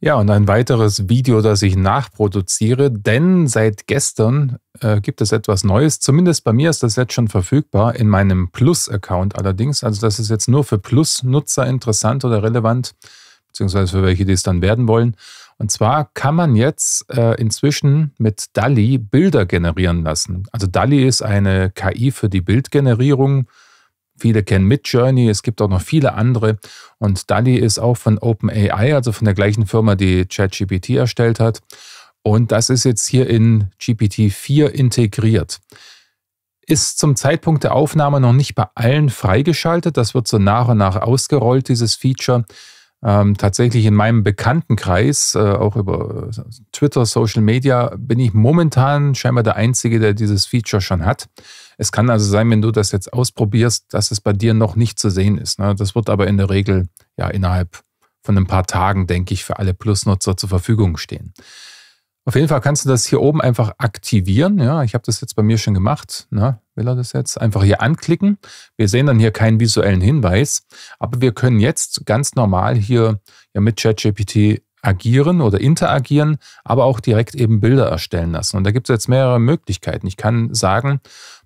Ja, und ein weiteres Video, das ich nachproduziere, denn seit gestern äh, gibt es etwas Neues. Zumindest bei mir ist das jetzt schon verfügbar, in meinem Plus-Account allerdings. Also das ist jetzt nur für Plus-Nutzer interessant oder relevant, beziehungsweise für welche, die es dann werden wollen. Und zwar kann man jetzt äh, inzwischen mit DALI Bilder generieren lassen. Also DALI ist eine KI für die Bildgenerierung Viele kennen Midjourney, es gibt auch noch viele andere. Und DALI ist auch von OpenAI, also von der gleichen Firma, die ChatGPT erstellt hat. Und das ist jetzt hier in GPT-4 integriert. Ist zum Zeitpunkt der Aufnahme noch nicht bei allen freigeschaltet. Das wird so nach und nach ausgerollt, dieses Feature. Ähm, tatsächlich in meinem Bekanntenkreis, äh, auch über äh, Twitter, Social Media, bin ich momentan scheinbar der Einzige, der dieses Feature schon hat. Es kann also sein, wenn du das jetzt ausprobierst, dass es bei dir noch nicht zu sehen ist. Ne? Das wird aber in der Regel ja innerhalb von ein paar Tagen, denke ich, für alle Plusnutzer zur Verfügung stehen. Auf jeden Fall kannst du das hier oben einfach aktivieren. Ja, ich habe das jetzt bei mir schon gemacht. Ne? will er das jetzt, einfach hier anklicken. Wir sehen dann hier keinen visuellen Hinweis, aber wir können jetzt ganz normal hier ja, mit ChatGPT agieren oder interagieren, aber auch direkt eben Bilder erstellen lassen. Und da gibt es jetzt mehrere Möglichkeiten. Ich kann sagen,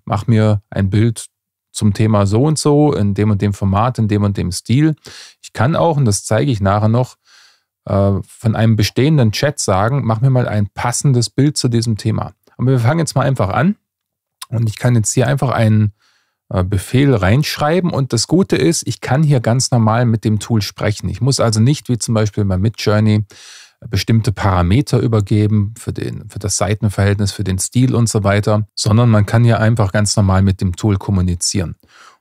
mach mir ein Bild zum Thema so und so, in dem und dem Format, in dem und dem Stil. Ich kann auch, und das zeige ich nachher noch, äh, von einem bestehenden Chat sagen, mach mir mal ein passendes Bild zu diesem Thema. Aber wir fangen jetzt mal einfach an. Und ich kann jetzt hier einfach einen äh, Befehl reinschreiben. Und das Gute ist, ich kann hier ganz normal mit dem Tool sprechen. Ich muss also nicht, wie zum Beispiel bei Midjourney, bestimmte Parameter übergeben für, den, für das Seitenverhältnis, für den Stil und so weiter, sondern man kann hier einfach ganz normal mit dem Tool kommunizieren.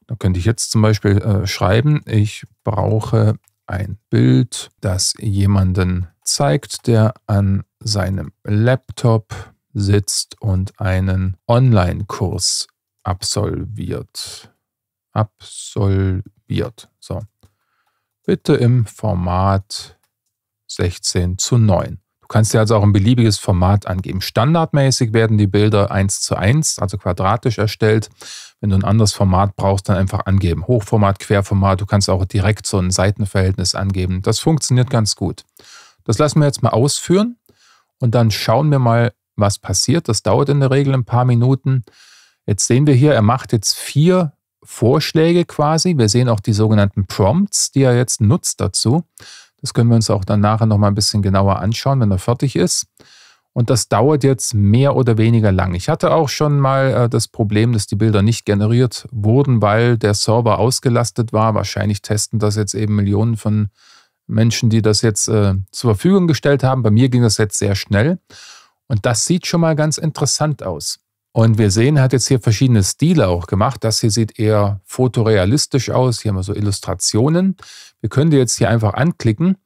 Da könnte ich jetzt zum Beispiel äh, schreiben, ich brauche ein Bild, das jemanden zeigt, der an seinem Laptop sitzt und einen Online-Kurs absolviert. Absolviert. So. Bitte im Format 16 zu 9. Du kannst dir also auch ein beliebiges Format angeben. Standardmäßig werden die Bilder 1 zu 1, also quadratisch erstellt. Wenn du ein anderes Format brauchst, dann einfach angeben. Hochformat, Querformat, du kannst auch direkt so ein Seitenverhältnis angeben. Das funktioniert ganz gut. Das lassen wir jetzt mal ausführen und dann schauen wir mal, was passiert. Das dauert in der Regel ein paar Minuten. Jetzt sehen wir hier, er macht jetzt vier Vorschläge quasi. Wir sehen auch die sogenannten Prompts, die er jetzt nutzt dazu. Das können wir uns auch dann nachher nochmal ein bisschen genauer anschauen, wenn er fertig ist. Und das dauert jetzt mehr oder weniger lang. Ich hatte auch schon mal äh, das Problem, dass die Bilder nicht generiert wurden, weil der Server ausgelastet war. Wahrscheinlich testen das jetzt eben Millionen von Menschen, die das jetzt äh, zur Verfügung gestellt haben. Bei mir ging das jetzt sehr schnell. Und das sieht schon mal ganz interessant aus. Und wir sehen, er hat jetzt hier verschiedene Stile auch gemacht. Das hier sieht eher fotorealistisch aus. Hier haben wir so Illustrationen. Wir können die jetzt hier einfach anklicken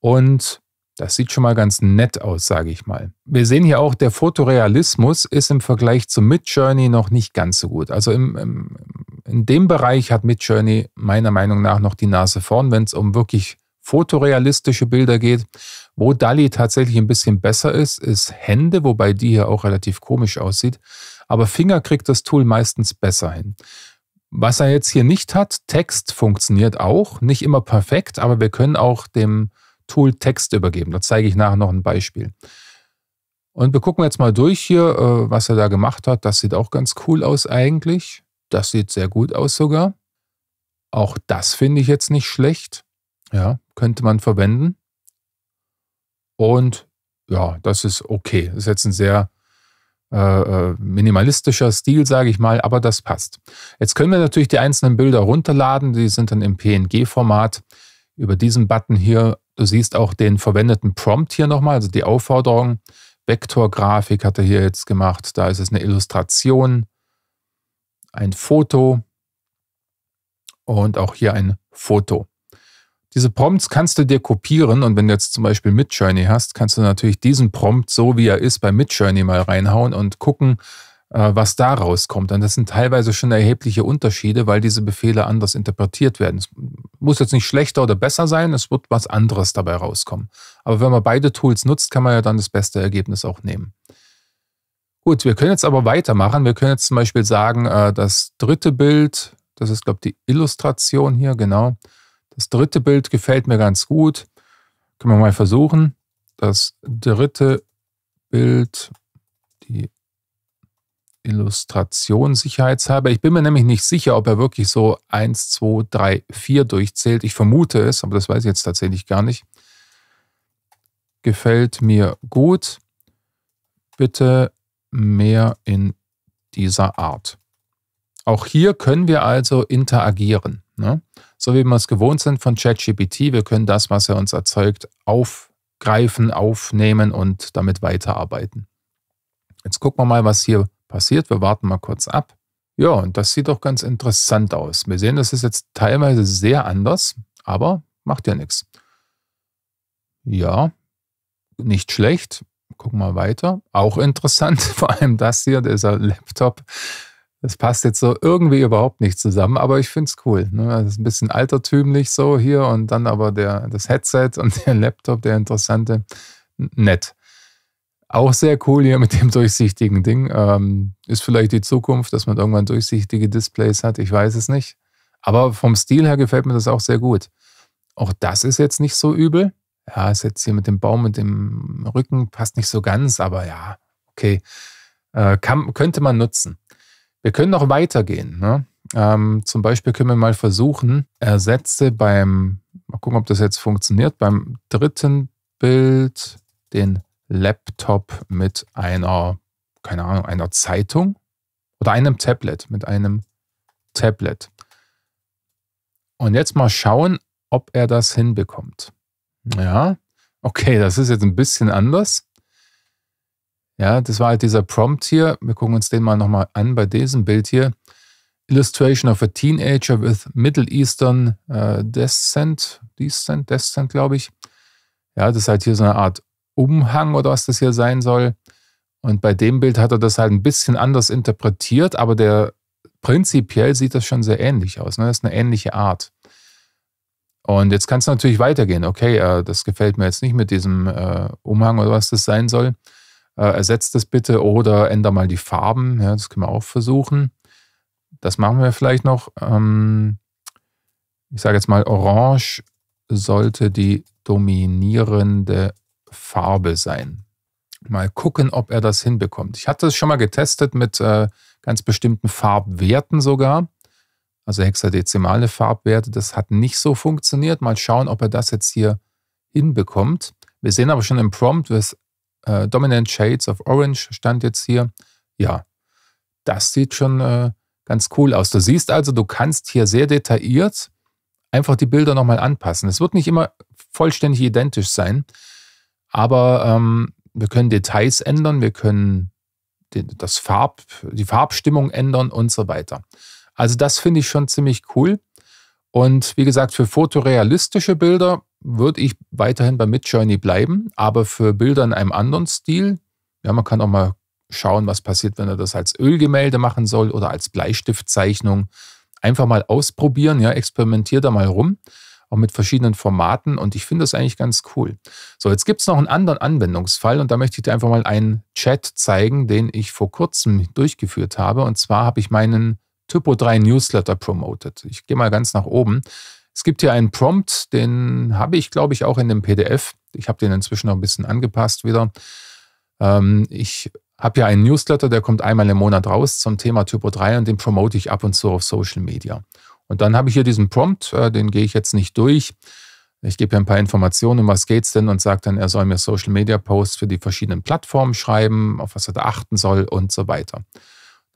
und das sieht schon mal ganz nett aus, sage ich mal. Wir sehen hier auch, der Fotorealismus ist im Vergleich zu Midjourney noch nicht ganz so gut. Also im, im, in dem Bereich hat Midjourney meiner Meinung nach noch die Nase vorn, wenn es um wirklich fotorealistische Bilder geht. Wo Dali tatsächlich ein bisschen besser ist, ist Hände, wobei die hier auch relativ komisch aussieht. Aber Finger kriegt das Tool meistens besser hin. Was er jetzt hier nicht hat, Text funktioniert auch, nicht immer perfekt, aber wir können auch dem Tool Text übergeben. Da zeige ich nachher noch ein Beispiel. Und wir gucken jetzt mal durch hier, äh, was er da gemacht hat. Das sieht auch ganz cool aus eigentlich. Das sieht sehr gut aus sogar. Auch das finde ich jetzt nicht schlecht. Ja, könnte man verwenden. Und ja, das ist okay. Das ist jetzt ein sehr äh, äh, minimalistischer Stil, sage ich mal, aber das passt. Jetzt können wir natürlich die einzelnen Bilder runterladen. Die sind dann im PNG-Format. Über diesen Button hier, du siehst auch den verwendeten Prompt hier nochmal, also die Aufforderung. Vektorgrafik hat er hier jetzt gemacht. Da ist es eine Illustration, ein Foto und auch hier ein Foto. Diese Prompts kannst du dir kopieren und wenn du jetzt zum Beispiel Midjourney hast, kannst du natürlich diesen Prompt so wie er ist bei Midjourney mal reinhauen und gucken, äh, was da rauskommt. Und das sind teilweise schon erhebliche Unterschiede, weil diese Befehle anders interpretiert werden. Es muss jetzt nicht schlechter oder besser sein, es wird was anderes dabei rauskommen. Aber wenn man beide Tools nutzt, kann man ja dann das beste Ergebnis auch nehmen. Gut, wir können jetzt aber weitermachen. Wir können jetzt zum Beispiel sagen, äh, das dritte Bild, das ist, glaube ich, die Illustration hier, genau. Das dritte Bild gefällt mir ganz gut. Können wir mal versuchen. Das dritte Bild, die Illustration sicherheitshalber. Ich bin mir nämlich nicht sicher, ob er wirklich so 1, 2, 3, 4 durchzählt. Ich vermute es, aber das weiß ich jetzt tatsächlich gar nicht. Gefällt mir gut. Bitte mehr in dieser Art. Auch hier können wir also interagieren. Ne? So wie wir es gewohnt sind von ChatGPT, wir können das, was er uns erzeugt, aufgreifen, aufnehmen und damit weiterarbeiten. Jetzt gucken wir mal, was hier passiert. Wir warten mal kurz ab. Ja, und das sieht doch ganz interessant aus. Wir sehen, das ist jetzt teilweise sehr anders, aber macht ja nichts. Ja, nicht schlecht. Gucken wir weiter. Auch interessant, vor allem das hier, dieser Laptop das passt jetzt so irgendwie überhaupt nicht zusammen, aber ich finde es cool. Ne? Das also ist ein bisschen altertümlich so hier und dann aber der, das Headset und der Laptop, der interessante, nett. Auch sehr cool hier mit dem durchsichtigen Ding. Ähm, ist vielleicht die Zukunft, dass man irgendwann durchsichtige Displays hat, ich weiß es nicht. Aber vom Stil her gefällt mir das auch sehr gut. Auch das ist jetzt nicht so übel. Ja, ist jetzt hier mit dem Baum mit dem Rücken, passt nicht so ganz, aber ja, okay. Äh, kann, könnte man nutzen. Wir können noch weitergehen. Ne? Ähm, zum Beispiel können wir mal versuchen, ersetze beim, mal gucken, ob das jetzt funktioniert, beim dritten Bild den Laptop mit einer, keine Ahnung, einer Zeitung oder einem Tablet, mit einem Tablet. Und jetzt mal schauen, ob er das hinbekommt. Ja, okay, das ist jetzt ein bisschen anders. Ja, das war halt dieser Prompt hier. Wir gucken uns den mal nochmal an bei diesem Bild hier. Illustration of a teenager with Middle Eastern äh, Descent, Descent, Descent, glaube ich. Ja, das ist halt hier so eine Art Umhang oder was das hier sein soll. Und bei dem Bild hat er das halt ein bisschen anders interpretiert, aber der prinzipiell sieht das schon sehr ähnlich aus. Ne? Das ist eine ähnliche Art. Und jetzt kann es natürlich weitergehen. Okay, äh, das gefällt mir jetzt nicht mit diesem äh, Umhang oder was das sein soll äh, ersetzt das bitte oder änder mal die Farben. Ja, das können wir auch versuchen. Das machen wir vielleicht noch. Ähm, ich sage jetzt mal, Orange sollte die dominierende Farbe sein. Mal gucken, ob er das hinbekommt. Ich hatte es schon mal getestet mit äh, ganz bestimmten Farbwerten sogar. Also hexadezimale Farbwerte, das hat nicht so funktioniert. Mal schauen, ob er das jetzt hier hinbekommt. Wir sehen aber schon im Prompt, was äh, Dominant Shades of Orange stand jetzt hier. Ja, das sieht schon äh, ganz cool aus. Du siehst also, du kannst hier sehr detailliert einfach die Bilder nochmal anpassen. Es wird nicht immer vollständig identisch sein, aber ähm, wir können Details ändern, wir können das Farb, die Farbstimmung ändern und so weiter. Also das finde ich schon ziemlich cool. Und wie gesagt, für fotorealistische Bilder würde ich weiterhin bei Midjourney bleiben, aber für Bilder in einem anderen Stil. Ja, man kann auch mal schauen, was passiert, wenn er das als Ölgemälde machen soll oder als Bleistiftzeichnung. Einfach mal ausprobieren, ja, experimentier da mal rum, auch mit verschiedenen Formaten und ich finde das eigentlich ganz cool. So, jetzt gibt es noch einen anderen Anwendungsfall und da möchte ich dir einfach mal einen Chat zeigen, den ich vor kurzem durchgeführt habe und zwar habe ich meinen Typo 3 Newsletter promoted. Ich gehe mal ganz nach oben. Es gibt hier einen Prompt, den habe ich, glaube ich, auch in dem PDF. Ich habe den inzwischen noch ein bisschen angepasst wieder. Ähm, ich habe ja einen Newsletter, der kommt einmal im Monat raus zum Thema Typo 3 und den promote ich ab und zu auf Social Media. Und dann habe ich hier diesen Prompt, äh, den gehe ich jetzt nicht durch. Ich gebe hier ein paar Informationen, um was es denn und sage dann, er soll mir Social Media Posts für die verschiedenen Plattformen schreiben, auf was er da achten soll und so weiter.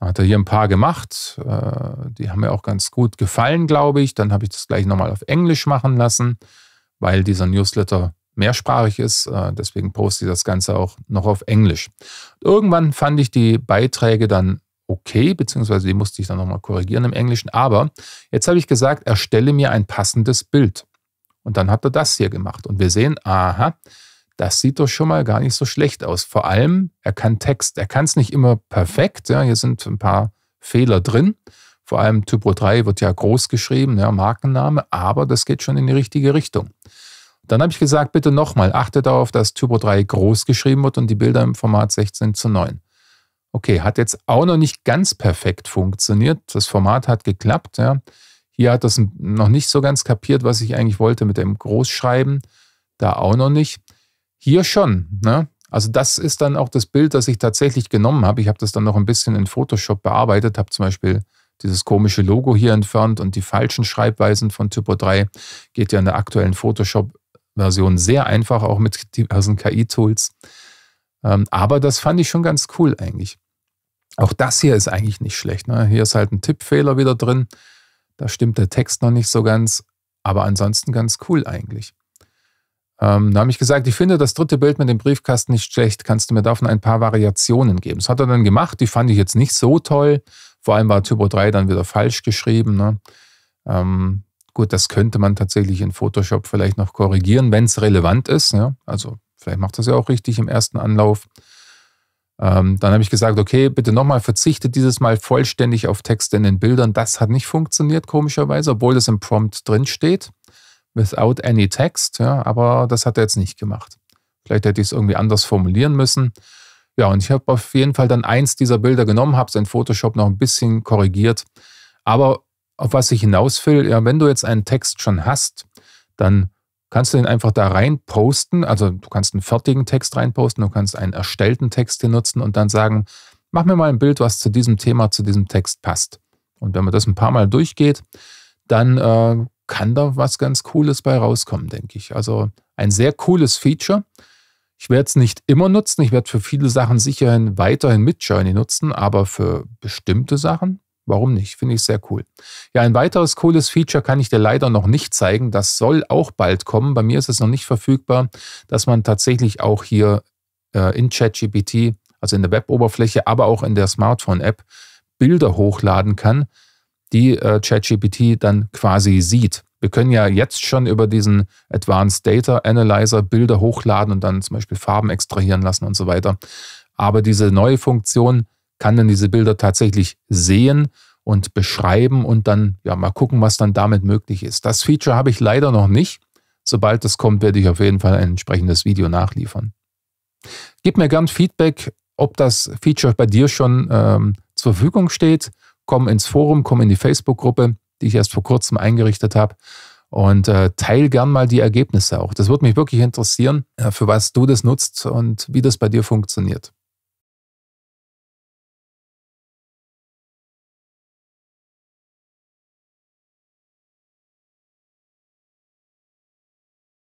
Hat er hier ein paar gemacht. Äh, die haben mir auch ganz gut gefallen, glaube ich. Dann habe ich das gleich nochmal auf Englisch machen lassen, weil dieser Newsletter mehrsprachig ist. Äh, deswegen poste ich das Ganze auch noch auf Englisch. Irgendwann fand ich die Beiträge dann okay, beziehungsweise die musste ich dann nochmal korrigieren im Englischen. Aber jetzt habe ich gesagt, erstelle mir ein passendes Bild. Und dann hat er das hier gemacht. Und wir sehen, aha, das sieht doch schon mal gar nicht so schlecht aus. Vor allem, er kann Text, er kann es nicht immer perfekt. Ja, hier sind ein paar Fehler drin. Vor allem Typo 3 wird ja groß geschrieben, ja, Markenname, aber das geht schon in die richtige Richtung. Dann habe ich gesagt, bitte nochmal, achte darauf, dass Typo 3 groß geschrieben wird und die Bilder im Format 16 zu 9. Okay, hat jetzt auch noch nicht ganz perfekt funktioniert. Das Format hat geklappt. Ja. Hier hat das noch nicht so ganz kapiert, was ich eigentlich wollte mit dem Großschreiben. Da auch noch nicht. Hier schon. Ne? Also das ist dann auch das Bild, das ich tatsächlich genommen habe. Ich habe das dann noch ein bisschen in Photoshop bearbeitet, habe zum Beispiel dieses komische Logo hier entfernt und die falschen Schreibweisen von Typo 3 geht ja in der aktuellen Photoshop-Version sehr einfach, auch mit diversen KI-Tools. Ähm, aber das fand ich schon ganz cool eigentlich. Auch das hier ist eigentlich nicht schlecht. Ne? Hier ist halt ein Tippfehler wieder drin. Da stimmt der Text noch nicht so ganz. Aber ansonsten ganz cool eigentlich. Ähm, da habe ich gesagt, ich finde das dritte Bild mit dem Briefkasten nicht schlecht, kannst du mir davon ein paar Variationen geben. Das hat er dann gemacht, die fand ich jetzt nicht so toll. Vor allem war Typo 3 dann wieder falsch geschrieben. Ne? Ähm, gut, das könnte man tatsächlich in Photoshop vielleicht noch korrigieren, wenn es relevant ist. Ne? Also vielleicht macht das ja auch richtig im ersten Anlauf. Ähm, dann habe ich gesagt, okay, bitte nochmal verzichte dieses Mal vollständig auf Texte in den Bildern. Das hat nicht funktioniert, komischerweise, obwohl das im Prompt drin steht without any text, ja, aber das hat er jetzt nicht gemacht. Vielleicht hätte ich es irgendwie anders formulieren müssen. Ja, und ich habe auf jeden Fall dann eins dieser Bilder genommen, habe es in Photoshop noch ein bisschen korrigiert. Aber auf was ich hinaus will, ja, wenn du jetzt einen Text schon hast, dann kannst du den einfach da rein posten. Also du kannst einen fertigen Text reinposten, du kannst einen erstellten Text hier nutzen und dann sagen, mach mir mal ein Bild, was zu diesem Thema, zu diesem Text passt. Und wenn man das ein paar Mal durchgeht, dann äh, kann da was ganz Cooles bei rauskommen, denke ich. Also ein sehr cooles Feature. Ich werde es nicht immer nutzen. Ich werde für viele Sachen sicherhin weiterhin mit Journey nutzen, aber für bestimmte Sachen, warum nicht? Finde ich sehr cool. Ja, ein weiteres cooles Feature kann ich dir leider noch nicht zeigen. Das soll auch bald kommen. Bei mir ist es noch nicht verfügbar, dass man tatsächlich auch hier äh, in ChatGPT, also in der Web-Oberfläche, aber auch in der Smartphone-App, Bilder hochladen kann, die äh, ChatGPT dann quasi sieht. Wir können ja jetzt schon über diesen Advanced Data Analyzer Bilder hochladen und dann zum Beispiel Farben extrahieren lassen und so weiter. Aber diese neue Funktion kann dann diese Bilder tatsächlich sehen und beschreiben und dann ja mal gucken, was dann damit möglich ist. Das Feature habe ich leider noch nicht. Sobald das kommt, werde ich auf jeden Fall ein entsprechendes Video nachliefern. Gib mir gern Feedback, ob das Feature bei dir schon ähm, zur Verfügung steht komm ins Forum, komm in die Facebook-Gruppe, die ich erst vor kurzem eingerichtet habe. Und äh, teil gern mal die Ergebnisse auch. Das würde mich wirklich interessieren, äh, für was du das nutzt und wie das bei dir funktioniert.